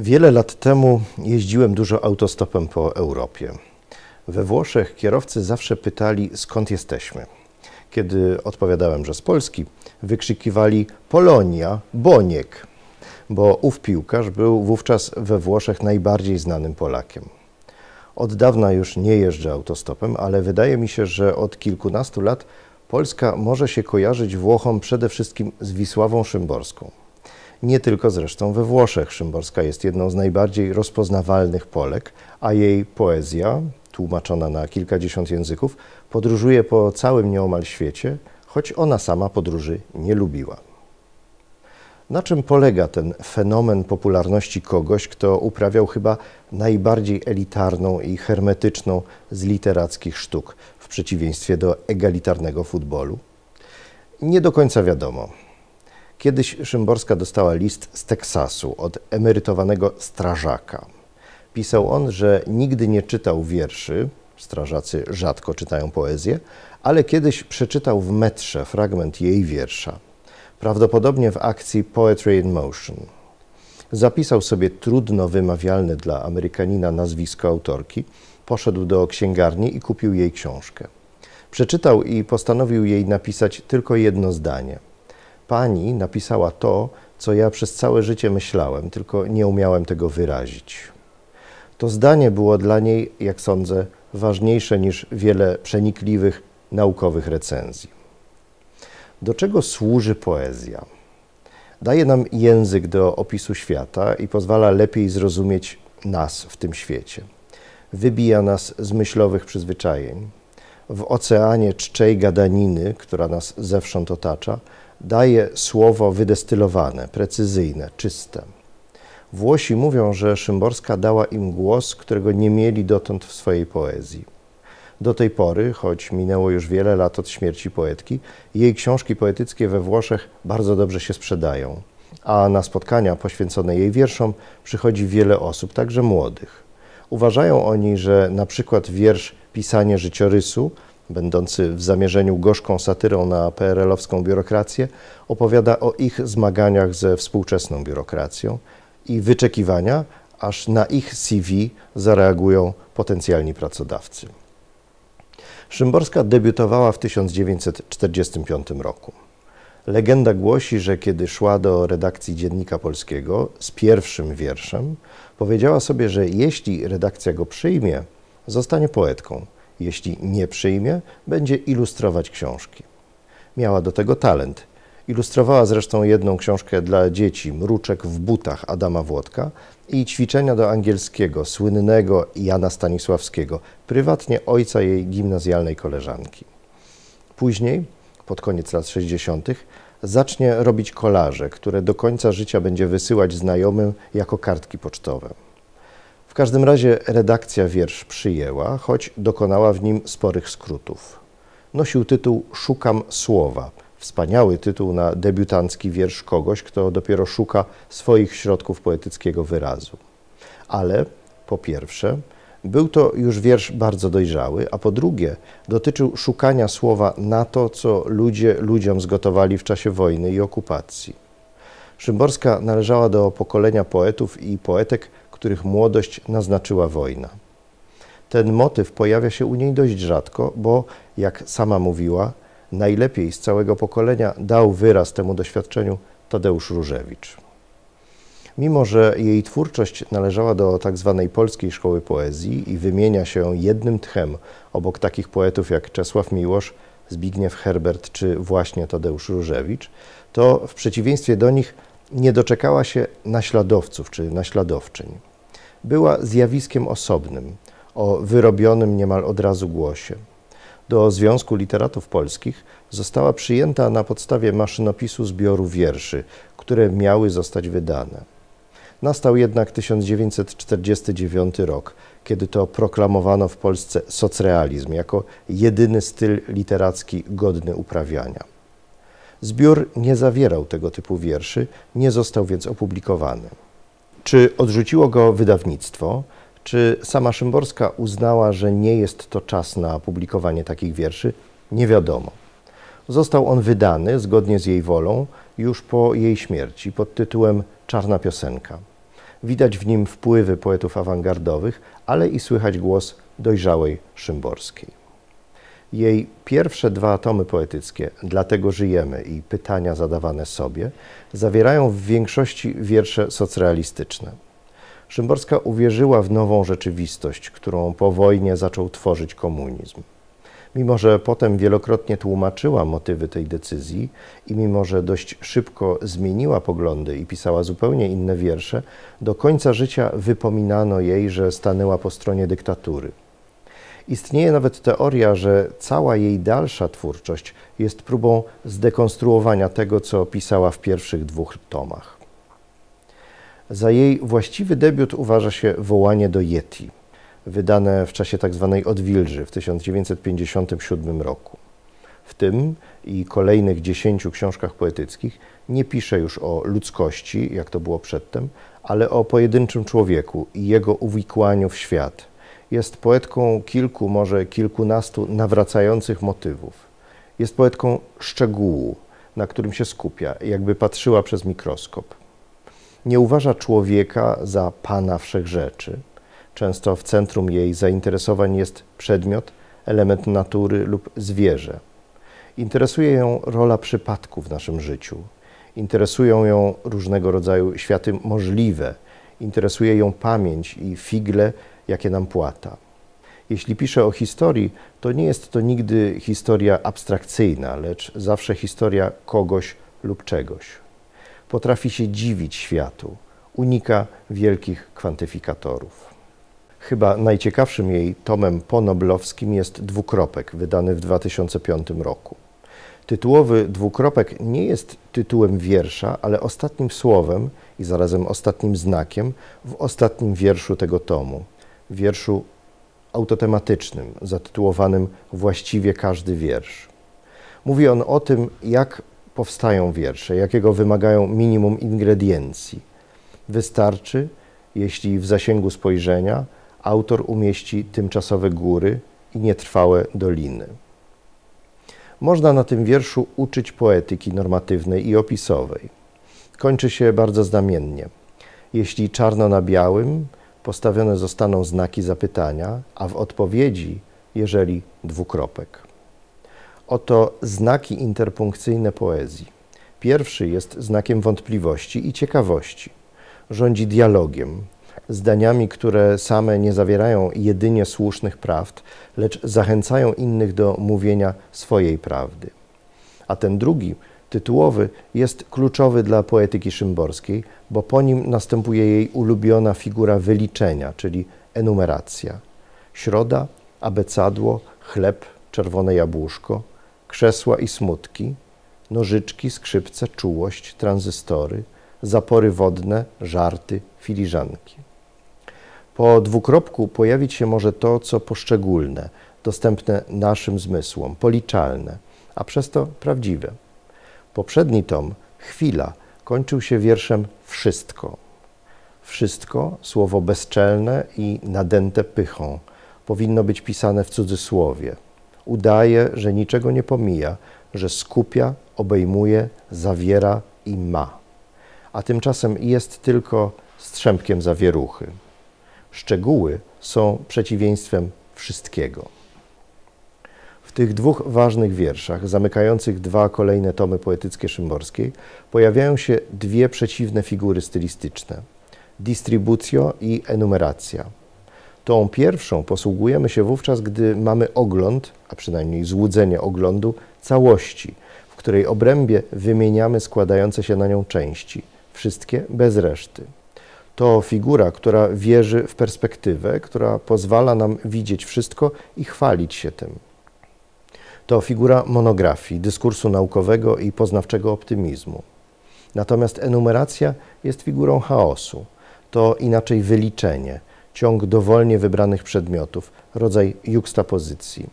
Wiele lat temu jeździłem dużo autostopem po Europie. We Włoszech kierowcy zawsze pytali, skąd jesteśmy. Kiedy odpowiadałem, że z Polski, wykrzykiwali Polonia, Boniek, bo ów piłkarz był wówczas we Włoszech najbardziej znanym Polakiem. Od dawna już nie jeżdżę autostopem, ale wydaje mi się, że od kilkunastu lat Polska może się kojarzyć Włochom przede wszystkim z Wisławą Szymborską nie tylko zresztą we Włoszech. Szymborska jest jedną z najbardziej rozpoznawalnych Polek, a jej poezja, tłumaczona na kilkadziesiąt języków, podróżuje po całym nieomal świecie, choć ona sama podróży nie lubiła. Na czym polega ten fenomen popularności kogoś, kto uprawiał chyba najbardziej elitarną i hermetyczną z literackich sztuk, w przeciwieństwie do egalitarnego futbolu? Nie do końca wiadomo. Kiedyś Szymborska dostała list z Teksasu od emerytowanego strażaka. Pisał on, że nigdy nie czytał wierszy, strażacy rzadko czytają poezję, ale kiedyś przeczytał w metrze fragment jej wiersza, prawdopodobnie w akcji Poetry in Motion. Zapisał sobie trudno wymawialne dla Amerykanina nazwisko autorki, poszedł do księgarni i kupił jej książkę. Przeczytał i postanowił jej napisać tylko jedno zdanie – pani napisała to, co ja przez całe życie myślałem, tylko nie umiałem tego wyrazić. To zdanie było dla niej, jak sądzę, ważniejsze niż wiele przenikliwych naukowych recenzji. Do czego służy poezja? Daje nam język do opisu świata i pozwala lepiej zrozumieć nas w tym świecie. Wybija nas z myślowych przyzwyczajeń. W oceanie czczej gadaniny, która nas zewsząd otacza, daje słowo wydestylowane, precyzyjne, czyste. Włosi mówią, że Szymborska dała im głos, którego nie mieli dotąd w swojej poezji. Do tej pory, choć minęło już wiele lat od śmierci poetki, jej książki poetyckie we Włoszech bardzo dobrze się sprzedają, a na spotkania poświęcone jej wierszom przychodzi wiele osób, także młodych. Uważają oni, że na przykład wiersz Pisanie życiorysu będący w zamierzeniu gorzką satyrą na PRL-owską biurokrację, opowiada o ich zmaganiach ze współczesną biurokracją i wyczekiwania, aż na ich CV zareagują potencjalni pracodawcy. Szymborska debiutowała w 1945 roku. Legenda głosi, że kiedy szła do redakcji Dziennika Polskiego z pierwszym wierszem, powiedziała sobie, że jeśli redakcja go przyjmie, zostanie poetką – jeśli nie przyjmie, będzie ilustrować książki. Miała do tego talent. Ilustrowała zresztą jedną książkę dla dzieci, Mruczek w butach Adama Włodka i ćwiczenia do angielskiego słynnego Jana Stanisławskiego, prywatnie ojca jej gimnazjalnej koleżanki. Później, pod koniec lat 60., zacznie robić kolaże, które do końca życia będzie wysyłać znajomym jako kartki pocztowe. W każdym razie redakcja wiersz przyjęła, choć dokonała w nim sporych skrótów. Nosił tytuł Szukam słowa. Wspaniały tytuł na debiutancki wiersz kogoś, kto dopiero szuka swoich środków poetyckiego wyrazu. Ale po pierwsze, był to już wiersz bardzo dojrzały, a po drugie, dotyczył szukania słowa na to, co ludzie ludziom zgotowali w czasie wojny i okupacji. Szymborska należała do pokolenia poetów i poetek których młodość naznaczyła wojna. Ten motyw pojawia się u niej dość rzadko, bo, jak sama mówiła, najlepiej z całego pokolenia dał wyraz temu doświadczeniu Tadeusz Różewicz. Mimo, że jej twórczość należała do tzw. Tak polskiej szkoły poezji i wymienia się jednym tchem obok takich poetów jak Czesław Miłosz, Zbigniew Herbert czy właśnie Tadeusz Różewicz, to w przeciwieństwie do nich nie doczekała się naśladowców czy naśladowczyń. Była zjawiskiem osobnym, o wyrobionym niemal od razu głosie. Do Związku Literatów Polskich została przyjęta na podstawie maszynopisu zbioru wierszy, które miały zostać wydane. Nastał jednak 1949 rok, kiedy to proklamowano w Polsce socrealizm jako jedyny styl literacki godny uprawiania. Zbiór nie zawierał tego typu wierszy, nie został więc opublikowany. Czy odrzuciło go wydawnictwo? Czy sama Szymborska uznała, że nie jest to czas na publikowanie takich wierszy? Nie wiadomo. Został on wydany zgodnie z jej wolą już po jej śmierci pod tytułem Czarna piosenka. Widać w nim wpływy poetów awangardowych, ale i słychać głos dojrzałej Szymborskiej jej pierwsze dwa atomy poetyckie, Dlatego żyjemy i pytania zadawane sobie, zawierają w większości wiersze socrealistyczne. Szymborska uwierzyła w nową rzeczywistość, którą po wojnie zaczął tworzyć komunizm. Mimo, że potem wielokrotnie tłumaczyła motywy tej decyzji i mimo, że dość szybko zmieniła poglądy i pisała zupełnie inne wiersze, do końca życia wypominano jej, że stanęła po stronie dyktatury. Istnieje nawet teoria, że cała jej dalsza twórczość jest próbą zdekonstruowania tego, co pisała w pierwszych dwóch tomach. Za jej właściwy debiut uważa się Wołanie do Yeti, wydane w czasie tzw. Tak odwilży w 1957 roku. W tym i kolejnych dziesięciu książkach poetyckich nie pisze już o ludzkości, jak to było przedtem, ale o pojedynczym człowieku i jego uwikłaniu w świat – jest poetką kilku, może kilkunastu nawracających motywów. Jest poetką szczegółu, na którym się skupia, jakby patrzyła przez mikroskop. Nie uważa człowieka za pana wszechrzeczy. Często w centrum jej zainteresowań jest przedmiot, element natury lub zwierzę. Interesuje ją rola przypadku w naszym życiu. Interesują ją różnego rodzaju światy możliwe. Interesuje ją pamięć i figle jakie nam płata. Jeśli piszę o historii, to nie jest to nigdy historia abstrakcyjna, lecz zawsze historia kogoś lub czegoś. Potrafi się dziwić światu, unika wielkich kwantyfikatorów. Chyba najciekawszym jej tomem ponoblowskim jest Dwukropek, wydany w 2005 roku. Tytułowy dwukropek nie jest tytułem wiersza, ale ostatnim słowem i zarazem ostatnim znakiem w ostatnim wierszu tego tomu wierszu autotematycznym, zatytułowanym Właściwie każdy wiersz. Mówi on o tym, jak powstają wiersze, jakiego wymagają minimum ingrediencji. Wystarczy, jeśli w zasięgu spojrzenia autor umieści tymczasowe góry i nietrwałe doliny. Można na tym wierszu uczyć poetyki normatywnej i opisowej. Kończy się bardzo znamiennie. Jeśli czarno na białym, postawione zostaną znaki zapytania, a w odpowiedzi, jeżeli dwukropek. Oto znaki interpunkcyjne poezji. Pierwszy jest znakiem wątpliwości i ciekawości. Rządzi dialogiem, zdaniami, które same nie zawierają jedynie słusznych prawd, lecz zachęcają innych do mówienia swojej prawdy. A ten drugi tytułowy jest kluczowy dla poetyki szymborskiej, bo po nim następuje jej ulubiona figura wyliczenia, czyli enumeracja. Środa, abecadło, chleb, czerwone jabłuszko, krzesła i smutki, nożyczki, skrzypce, czułość, tranzystory, zapory wodne, żarty, filiżanki. Po dwukropku pojawić się może to, co poszczególne, dostępne naszym zmysłom, policzalne, a przez to prawdziwe. Poprzedni tom, chwila, kończył się wierszem wszystko. Wszystko, słowo bezczelne i nadęte pychą, powinno być pisane w cudzysłowie. Udaje, że niczego nie pomija, że skupia, obejmuje, zawiera i ma. A tymczasem jest tylko strzępkiem zawieruchy. Szczegóły są przeciwieństwem wszystkiego. W tych dwóch ważnych wierszach, zamykających dwa kolejne tomy poetyckie Szymborskiej, pojawiają się dwie przeciwne figury stylistyczne: distribucjo i enumeracja. Tą pierwszą posługujemy się wówczas, gdy mamy ogląd, a przynajmniej złudzenie oglądu całości, w której obrębie wymieniamy składające się na nią części, wszystkie bez reszty. To figura, która wierzy w perspektywę, która pozwala nam widzieć wszystko i chwalić się tym to figura monografii, dyskursu naukowego i poznawczego optymizmu. Natomiast enumeracja jest figurą chaosu. To inaczej wyliczenie, ciąg dowolnie wybranych przedmiotów, rodzaj juxtapozycji.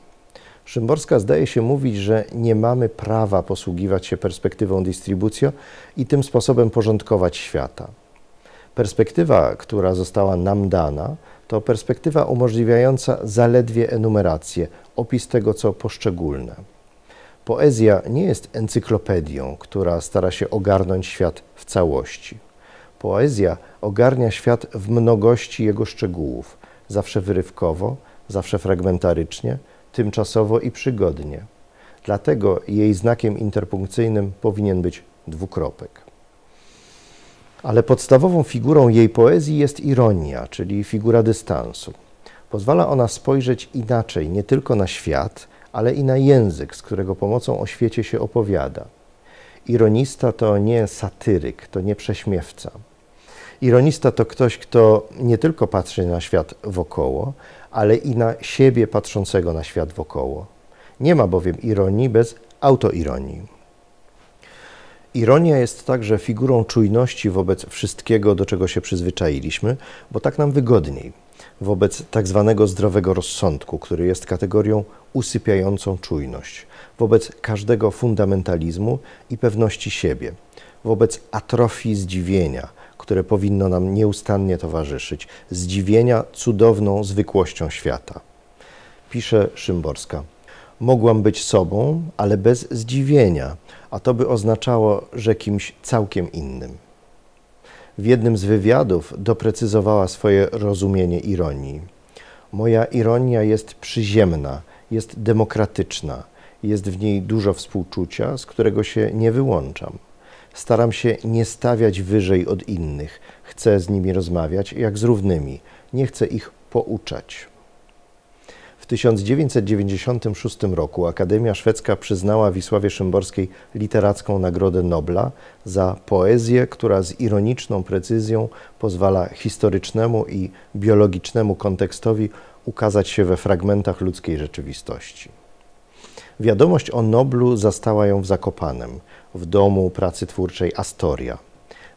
Szymborska zdaje się mówić, że nie mamy prawa posługiwać się perspektywą distribucjo i tym sposobem porządkować świata. Perspektywa, która została nam dana, to perspektywa umożliwiająca zaledwie enumerację, opis tego, co poszczególne. Poezja nie jest encyklopedią, która stara się ogarnąć świat w całości. Poezja ogarnia świat w mnogości jego szczegółów, zawsze wyrywkowo, zawsze fragmentarycznie, tymczasowo i przygodnie. Dlatego jej znakiem interpunkcyjnym powinien być dwukropek. Ale podstawową figurą jej poezji jest ironia, czyli figura dystansu. Pozwala ona spojrzeć inaczej nie tylko na świat, ale i na język, z którego pomocą o świecie się opowiada. Ironista to nie satyryk, to nie prześmiewca. Ironista to ktoś, kto nie tylko patrzy na świat wokoło, ale i na siebie patrzącego na świat wokoło. Nie ma bowiem ironii bez autoironii. Ironia jest także figurą czujności wobec wszystkiego, do czego się przyzwyczailiśmy, bo tak nam wygodniej, wobec tak zwanego zdrowego rozsądku, który jest kategorią usypiającą czujność, wobec każdego fundamentalizmu i pewności siebie, wobec atrofii zdziwienia, które powinno nam nieustannie towarzyszyć, zdziwienia cudowną zwykłością świata. Pisze Szymborska. Mogłam być sobą, ale bez zdziwienia, a to by oznaczało, że kimś całkiem innym. W jednym z wywiadów doprecyzowała swoje rozumienie ironii. Moja ironia jest przyziemna, jest demokratyczna, jest w niej dużo współczucia, z którego się nie wyłączam. Staram się nie stawiać wyżej od innych, chcę z nimi rozmawiać jak z równymi, nie chcę ich pouczać. W 1996 roku Akademia Szwedzka przyznała Wisławie Szymborskiej literacką Nagrodę Nobla za poezję, która z ironiczną precyzją pozwala historycznemu i biologicznemu kontekstowi ukazać się we fragmentach ludzkiej rzeczywistości. Wiadomość o Noblu zastała ją w Zakopanem, w domu pracy twórczej Astoria.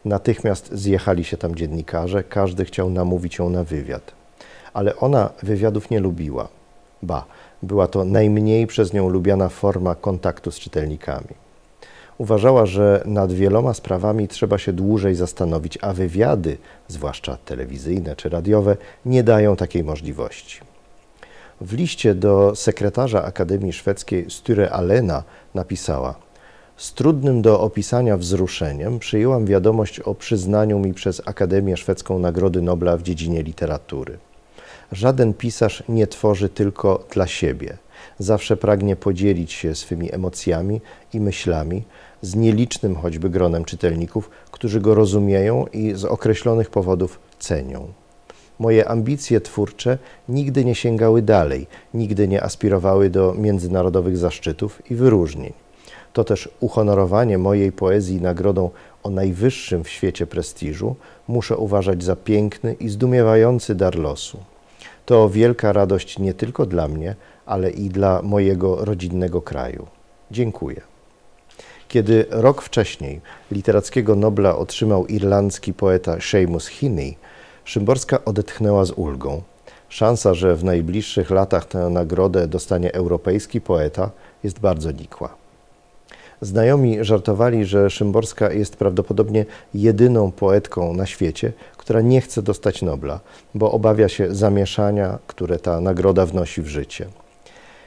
Natychmiast zjechali się tam dziennikarze, każdy chciał namówić ją na wywiad. Ale ona wywiadów nie lubiła Ba, była to najmniej przez nią lubiana forma kontaktu z czytelnikami. Uważała, że nad wieloma sprawami trzeba się dłużej zastanowić, a wywiady, zwłaszcza telewizyjne czy radiowe, nie dają takiej możliwości. W liście do sekretarza Akademii Szwedzkiej Sture Alena napisała z trudnym do opisania wzruszeniem przyjęłam wiadomość o przyznaniu mi przez Akademię Szwedzką Nagrody Nobla w dziedzinie literatury. Żaden pisarz nie tworzy tylko dla siebie. Zawsze pragnie podzielić się swymi emocjami i myślami z nielicznym choćby gronem czytelników, którzy go rozumieją i z określonych powodów cenią. Moje ambicje twórcze nigdy nie sięgały dalej, nigdy nie aspirowały do międzynarodowych zaszczytów i wyróżnień. To też uhonorowanie mojej poezji nagrodą o najwyższym w świecie prestiżu muszę uważać za piękny i zdumiewający dar losu. To wielka radość nie tylko dla mnie, ale i dla mojego rodzinnego kraju. Dziękuję. Kiedy rok wcześniej literackiego Nobla otrzymał irlandzki poeta Seamus Heaney, Szymborska odetchnęła z ulgą. Szansa, że w najbliższych latach tę nagrodę dostanie europejski poeta, jest bardzo nikła. Znajomi żartowali, że Szymborska jest prawdopodobnie jedyną poetką na świecie, która nie chce dostać Nobla, bo obawia się zamieszania, które ta nagroda wnosi w życie.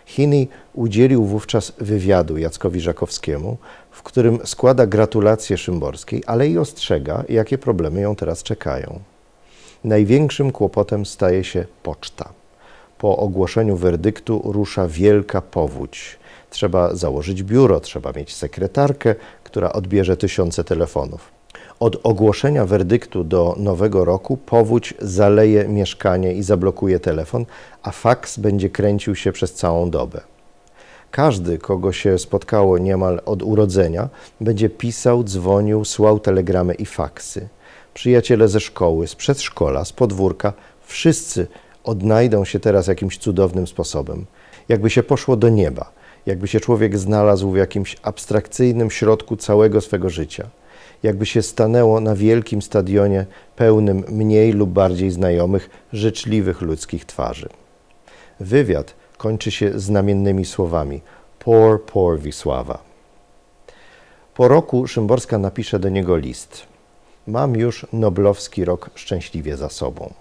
Chiny udzielił wówczas wywiadu Jackowi Żakowskiemu, w którym składa gratulacje Szymborskiej, ale i ostrzega, jakie problemy ją teraz czekają. Największym kłopotem staje się poczta. Po ogłoszeniu werdyktu rusza wielka powódź. Trzeba założyć biuro, trzeba mieć sekretarkę, która odbierze tysiące telefonów. Od ogłoszenia werdyktu do nowego roku powódź zaleje mieszkanie i zablokuje telefon, a faks będzie kręcił się przez całą dobę. Każdy, kogo się spotkało niemal od urodzenia, będzie pisał, dzwonił, słał telegramy i faksy. Przyjaciele ze szkoły, z przedszkola, z podwórka, wszyscy odnajdą się teraz jakimś cudownym sposobem. Jakby się poszło do nieba, jakby się człowiek znalazł w jakimś abstrakcyjnym środku całego swego życia, jakby się stanęło na wielkim stadionie pełnym mniej lub bardziej znajomych, życzliwych ludzkich twarzy. Wywiad kończy się znamiennymi słowami: "Poor, poor Wisława. Po roku Szymborska napisze do niego list. Mam już noblowski rok szczęśliwie za sobą.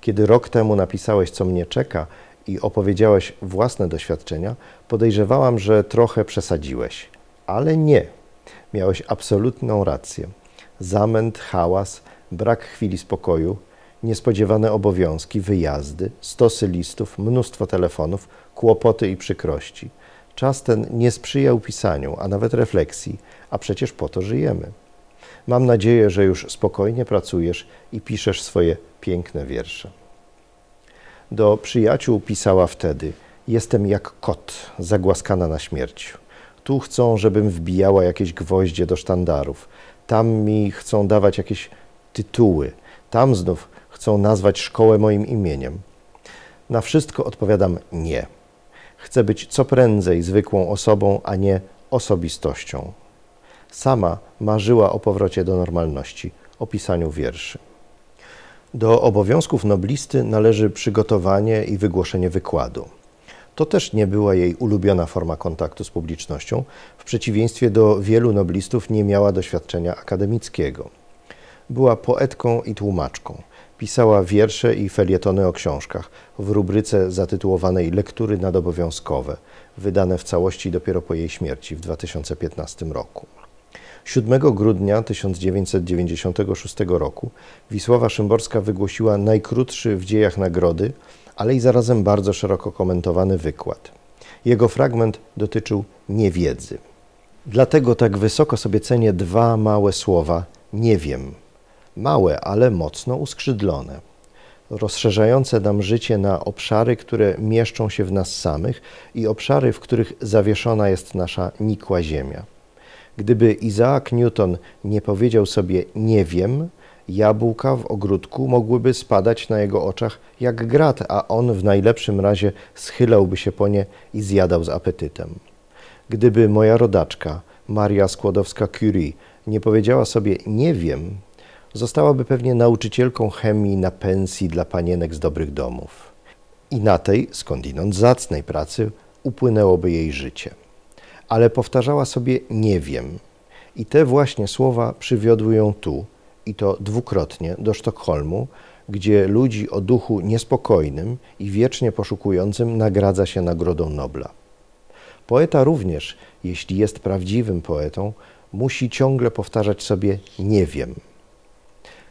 Kiedy rok temu napisałeś, co mnie czeka i opowiedziałeś własne doświadczenia, podejrzewałam, że trochę przesadziłeś. Ale nie. Miałeś absolutną rację. Zamęt, hałas, brak chwili spokoju, niespodziewane obowiązki, wyjazdy, stosy listów, mnóstwo telefonów, kłopoty i przykrości. Czas ten nie sprzyjał pisaniu, a nawet refleksji, a przecież po to żyjemy. Mam nadzieję, że już spokojnie pracujesz i piszesz swoje piękne wiersze. Do przyjaciół pisała wtedy: Jestem jak kot zagłaskana na śmierć. Tu chcą, żebym wbijała jakieś gwoździe do sztandarów. Tam mi chcą dawać jakieś tytuły. Tam znów chcą nazwać szkołę moim imieniem. Na wszystko odpowiadam nie. Chcę być co prędzej zwykłą osobą, a nie osobistością sama marzyła o powrocie do normalności, o pisaniu wierszy. Do obowiązków noblisty należy przygotowanie i wygłoszenie wykładu. To też nie była jej ulubiona forma kontaktu z publicznością, w przeciwieństwie do wielu noblistów nie miała doświadczenia akademickiego. Była poetką i tłumaczką. Pisała wiersze i felietony o książkach w rubryce zatytułowanej Lektury nadobowiązkowe, wydane w całości dopiero po jej śmierci w 2015 roku. 7 grudnia 1996 roku Wisława Szymborska wygłosiła najkrótszy w dziejach nagrody, ale i zarazem bardzo szeroko komentowany wykład. Jego fragment dotyczył niewiedzy. Dlatego tak wysoko sobie cenię dwa małe słowa nie wiem. Małe, ale mocno uskrzydlone rozszerzające nam życie na obszary, które mieszczą się w nas samych i obszary, w których zawieszona jest nasza nikła ziemia. Gdyby Isaac Newton nie powiedział sobie nie wiem, jabłka w ogródku mogłyby spadać na jego oczach jak grat, a on w najlepszym razie schylałby się po nie i zjadał z apetytem. Gdyby moja rodaczka, Maria Skłodowska-Curie, nie powiedziała sobie nie wiem, zostałaby pewnie nauczycielką chemii na pensji dla panienek z dobrych domów. I na tej, skądinąd zacnej pracy, upłynęłoby jej życie ale powtarzała sobie nie wiem. I te właśnie słowa przywiodły ją tu, i to dwukrotnie, do Sztokholmu, gdzie ludzi o duchu niespokojnym i wiecznie poszukującym nagradza się Nagrodą Nobla. Poeta również, jeśli jest prawdziwym poetą, musi ciągle powtarzać sobie nie wiem.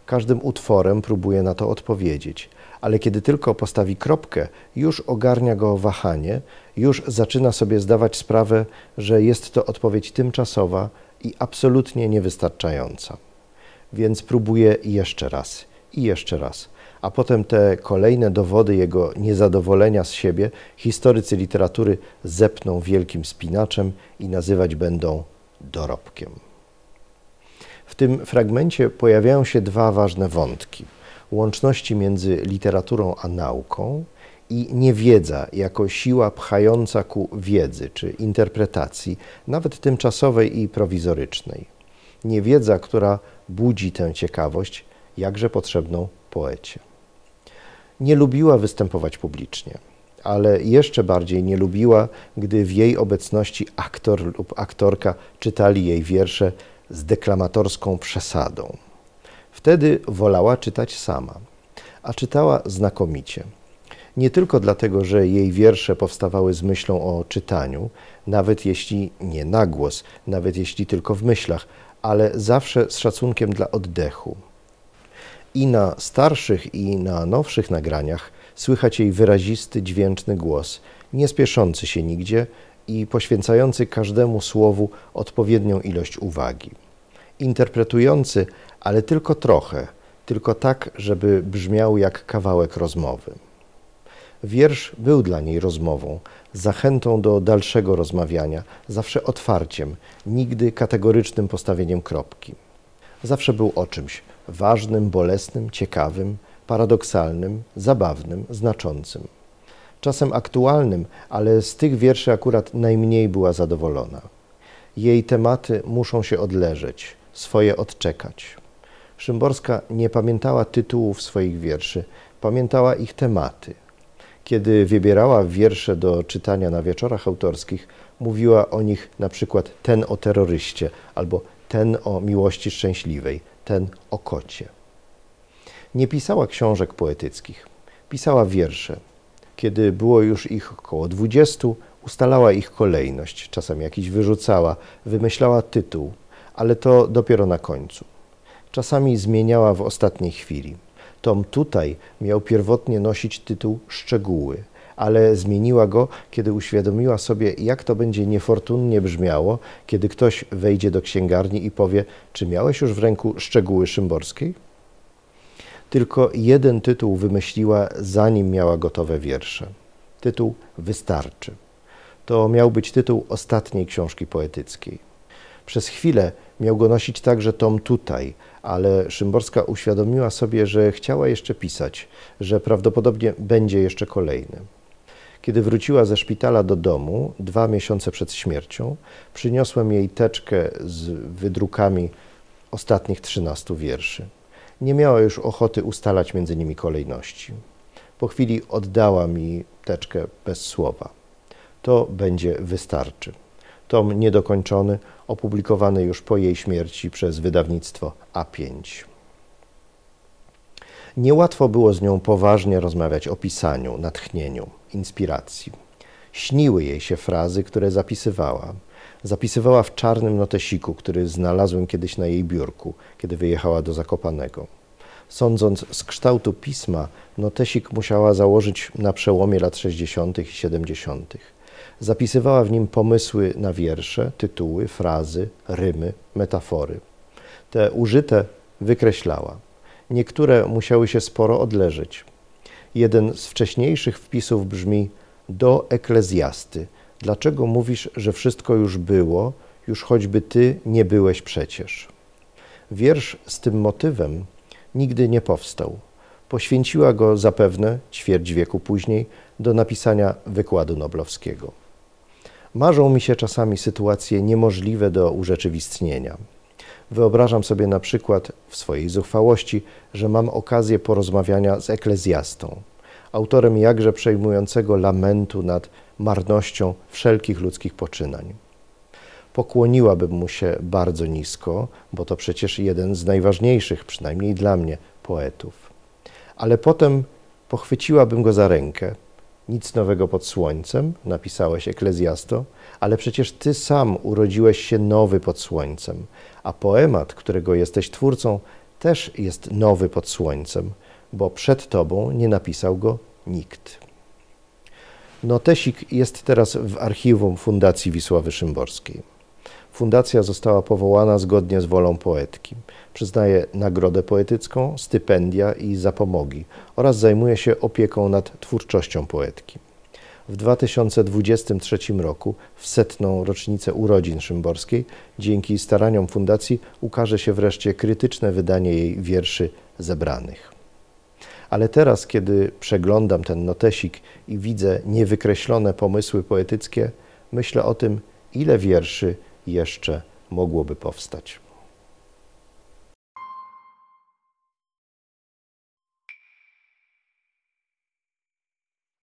Każdym utworem próbuje na to odpowiedzieć, ale kiedy tylko postawi kropkę, już ogarnia go wahanie, już zaczyna sobie zdawać sprawę, że jest to odpowiedź tymczasowa i absolutnie niewystarczająca. Więc próbuje jeszcze raz i jeszcze raz a potem te kolejne dowody jego niezadowolenia z siebie historycy literatury zepną wielkim spinaczem i nazywać będą dorobkiem. W tym fragmencie pojawiają się dwa ważne wątki: łączności między literaturą a nauką i niewiedza jako siła pchająca ku wiedzy czy interpretacji, nawet tymczasowej i prowizorycznej. Niewiedza, która budzi tę ciekawość, jakże potrzebną poecie. Nie lubiła występować publicznie, ale jeszcze bardziej nie lubiła, gdy w jej obecności aktor lub aktorka czytali jej wiersze z deklamatorską przesadą. Wtedy wolała czytać sama, a czytała znakomicie. Nie tylko dlatego, że jej wiersze powstawały z myślą o czytaniu, nawet jeśli nie na głos, nawet jeśli tylko w myślach, ale zawsze z szacunkiem dla oddechu. I na starszych, i na nowszych nagraniach słychać jej wyrazisty, dźwięczny głos, nie spieszący się nigdzie, i poświęcający każdemu słowu odpowiednią ilość uwagi. Interpretujący, ale tylko trochę, tylko tak, żeby brzmiał jak kawałek rozmowy. Wiersz był dla niej rozmową, zachętą do dalszego rozmawiania, zawsze otwarciem, nigdy kategorycznym postawieniem kropki. Zawsze był o czymś ważnym, bolesnym, ciekawym, paradoksalnym, zabawnym, znaczącym czasem aktualnym, ale z tych wierszy akurat najmniej była zadowolona. Jej tematy muszą się odleżeć, swoje odczekać. Szymborska nie pamiętała tytułów swoich wierszy, pamiętała ich tematy. Kiedy wybierała wiersze do czytania na wieczorach autorskich, mówiła o nich na przykład ten o terroryście, albo ten o miłości szczęśliwej, ten o kocie. Nie pisała książek poetyckich, pisała wiersze, kiedy było już ich około 20, ustalała ich kolejność, czasem jakiś wyrzucała, wymyślała tytuł, ale to dopiero na końcu. Czasami zmieniała w ostatniej chwili. Tom tutaj miał pierwotnie nosić tytuł Szczegóły, ale zmieniła go, kiedy uświadomiła sobie, jak to będzie niefortunnie brzmiało, kiedy ktoś wejdzie do księgarni i powie: Czy miałeś już w ręku szczegóły szymborskiej? Tylko jeden tytuł wymyśliła, zanim miała gotowe wiersze. Tytuł Wystarczy. To miał być tytuł ostatniej książki poetyckiej. Przez chwilę miał go nosić także tom tutaj, ale Szymborska uświadomiła sobie, że chciała jeszcze pisać, że prawdopodobnie będzie jeszcze kolejny. Kiedy wróciła ze szpitala do domu, dwa miesiące przed śmiercią, przyniosłem jej teczkę z wydrukami ostatnich trzynastu wierszy nie miała już ochoty ustalać między nimi kolejności. Po chwili oddała mi teczkę bez słowa. To będzie wystarczy. Tom niedokończony, opublikowany już po jej śmierci przez wydawnictwo A5. Niełatwo było z nią poważnie rozmawiać o pisaniu, natchnieniu, inspiracji. Śniły jej się frazy, które zapisywała. Zapisywała w czarnym notesiku, który znalazłem kiedyś na jej biurku, kiedy wyjechała do Zakopanego. Sądząc z kształtu pisma, notesik musiała założyć na przełomie lat 60. i 70. Zapisywała w nim pomysły na wiersze, tytuły, frazy, rymy, metafory. Te użyte wykreślała. Niektóre musiały się sporo odleżeć. Jeden z wcześniejszych wpisów brzmi do eklezjasty – Dlaczego mówisz, że wszystko już było, już choćby ty nie byłeś przecież? Wiersz z tym motywem nigdy nie powstał. Poświęciła go zapewne ćwierć wieku później do napisania wykładu noblowskiego. Marzą mi się czasami sytuacje niemożliwe do urzeczywistnienia. Wyobrażam sobie na przykład w swojej zuchwałości, że mam okazję porozmawiania z eklezjastą, autorem jakże przejmującego lamentu nad marnością wszelkich ludzkich poczynań. Pokłoniłabym mu się bardzo nisko, bo to przecież jeden z najważniejszych, przynajmniej dla mnie, poetów. Ale potem pochwyciłabym go za rękę. Nic nowego pod słońcem, napisałeś Eklezjasto, ale przecież ty sam urodziłeś się nowy pod słońcem, a poemat, którego jesteś twórcą, też jest nowy pod słońcem, bo przed tobą nie napisał go nikt. Notesik jest teraz w archiwum Fundacji Wisławy Szymborskiej. Fundacja została powołana zgodnie z wolą poetki. Przyznaje nagrodę poetycką, stypendia i zapomogi oraz zajmuje się opieką nad twórczością poetki. W 2023 roku, w setną rocznicę urodzin Szymborskiej, dzięki staraniom fundacji ukaże się wreszcie krytyczne wydanie jej wierszy zebranych. Ale teraz, kiedy przeglądam ten notesik i widzę niewykreślone pomysły poetyckie, myślę o tym, ile wierszy jeszcze mogłoby powstać.